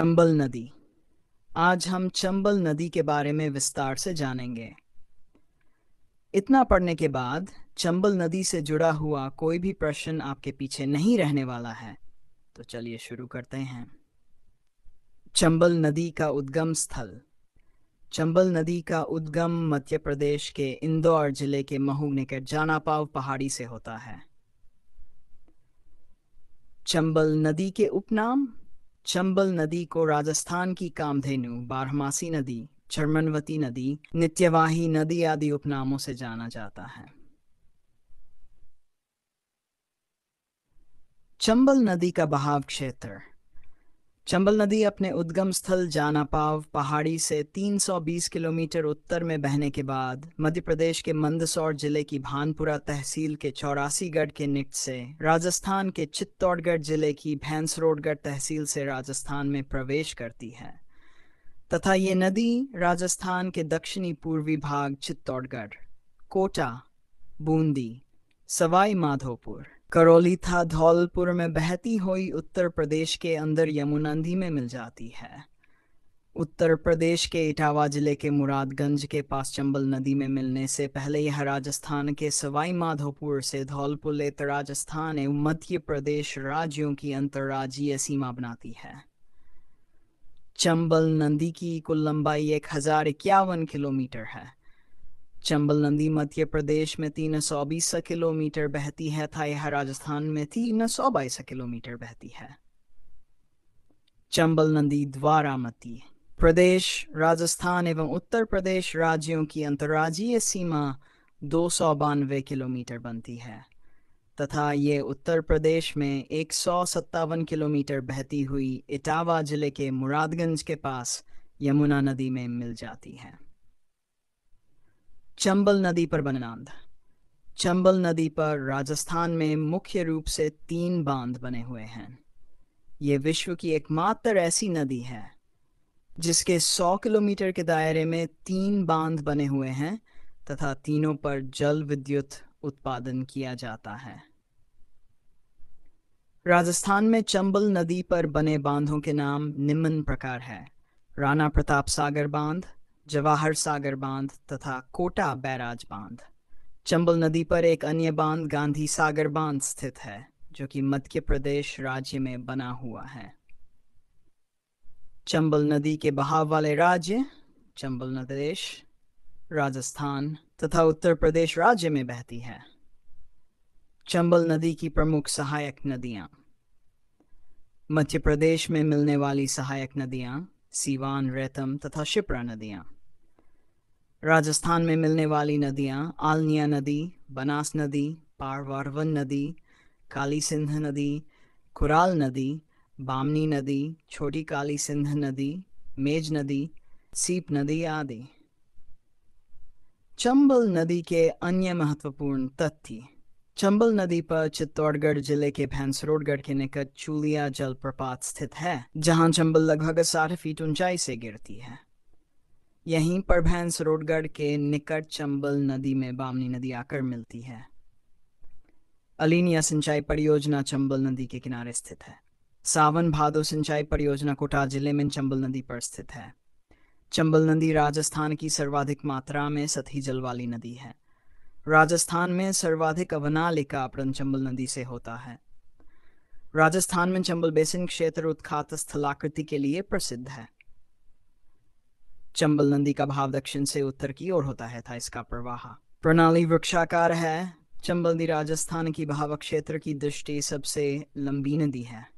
चंबल नदी आज हम चंबल नदी के बारे में विस्तार से जानेंगे इतना पढ़ने के बाद चंबल नदी से जुड़ा हुआ कोई भी प्रश्न आपके पीछे नहीं रहने वाला है तो चलिए शुरू करते हैं चंबल नदी का उद्गम स्थल चंबल नदी का उद्गम मध्य प्रदेश के इंदौर जिले के महू निकट जानापाव पहाड़ी से होता है चंबल नदी के उपनाम चंबल नदी को राजस्थान की कामधेनु बारहमासी नदी चरमनवती नदी नित्यवाही नदी आदि उपनामों से जाना जाता है चंबल नदी का बहाव क्षेत्र चंबल नदी अपने उद्गम स्थल जानापाव पहाड़ी से 320 किलोमीटर उत्तर में बहने के बाद मध्य प्रदेश के मंदसौर जिले की भानपुरा तहसील के चौरासीगढ़ के निकट से राजस्थान के चित्तौड़गढ़ जिले की भैंसरोडगढ़ तहसील से राजस्थान में प्रवेश करती है तथा ये नदी राजस्थान के दक्षिणी पूर्वी भाग चित्तौड़गढ़ कोटा बूंदी सवाई माधोपुर करौली था धौलपुर में बहती हुई उत्तर प्रदेश के अंदर यमुना नदी में मिल जाती है उत्तर प्रदेश के इटावा जिले के मुरादगंज के पास चंबल नदी में मिलने से पहले यह राजस्थान के सवाई माधोपुर से धौलपुर लेते राजस्थान एवं मध्य प्रदेश राज्यों की अंतर्राज्यीय सीमा बनाती है चंबल नदी की कुल लंबाई एक हजार इक्यावन किलोमीटर है चंबल नदी मध्य प्रदेश में तीन सौ बीस किलोमीटर बहती है था यह राजस्थान में तीन सौ बाईस किलोमीटर बहती है चंबल नदी द्वारामती प्रदेश राजस्थान एवं उत्तर प्रदेश राज्यों की अंतर्राज्यीय सीमा दो सौ बानवे किलोमीटर बनती है तथा ये उत्तर प्रदेश में एक सौ सत्तावन किलोमीटर बहती हुई इटावा जिले के मुरादगंज के पास यमुना नदी में मिल जाती है चंबल नदी पर बने बांध चंबल नदी पर राजस्थान में मुख्य रूप से तीन बांध बने हुए हैं ये विश्व की एकमात्र ऐसी नदी है जिसके 100 किलोमीटर के दायरे में तीन बांध बने हुए हैं तथा तीनों पर जल विद्युत उत्पादन किया जाता है राजस्थान में चंबल नदी पर बने बांधों के नाम निम्न प्रकार है राणा प्रताप सागर बांध जवाहर सागर बांध तथा कोटा बैराज बांध चंबल नदी पर एक अन्य बांध गांधी सागर बांध स्थित है जो कि मध्य प्रदेश राज्य में बना हुआ है चंबल नदी के बहाव वाले राज्य चंबल नदेश राजस्थान तथा उत्तर प्रदेश राज्य में बहती है चंबल नदी की प्रमुख सहायक नदियां मध्य प्रदेश में मिलने वाली सहायक नदियां सीवान रेतम तथा शिप्रा नदियां राजस्थान में मिलने वाली नदियाँ आलनिया नदी बनास नदी पारवारवन नदी काली सिंध नदी कुराल नदी बामनी नदी छोटी काली सिंध नदी मेज नदी सीप नदी आदि चंबल नदी के अन्य महत्वपूर्ण तथ्य चंबल नदी पर चित्तौड़गढ़ जिले के भैंसरोडगढ़ के निकट चूलिया जलप्रपात स्थित है जहां चंबल लगभग साठ फीट ऊंचाई से गिरती है यहीं पर भैंस रोडगढ़ के निकट चंबल नदी में बामनी नदी आकर मिलती है अलीनिया सिंचाई परियोजना चंबल नदी के किनारे स्थित है सावन भादो सिंचाई परियोजना कोटा जिले में चंबल नदी पर स्थित है चंबल नदी राजस्थान की सर्वाधिक मात्रा में सतही जल वाली नदी है राजस्थान में सर्वाधिक अवनालिका अपरण चंबल नदी से होता है राजस्थान में चंबल बेसिन क्षेत्र उत्खात स्थलाकृति के लिए प्रसिद्ध है चंबल नदी का भाव दक्षिण से उत्तर की ओर होता है था इसका प्रवाह प्रणाली वृक्षाकार है चंबल नदी राजस्थान की भाव क्षेत्र की दृष्टि सबसे लंबी नदी है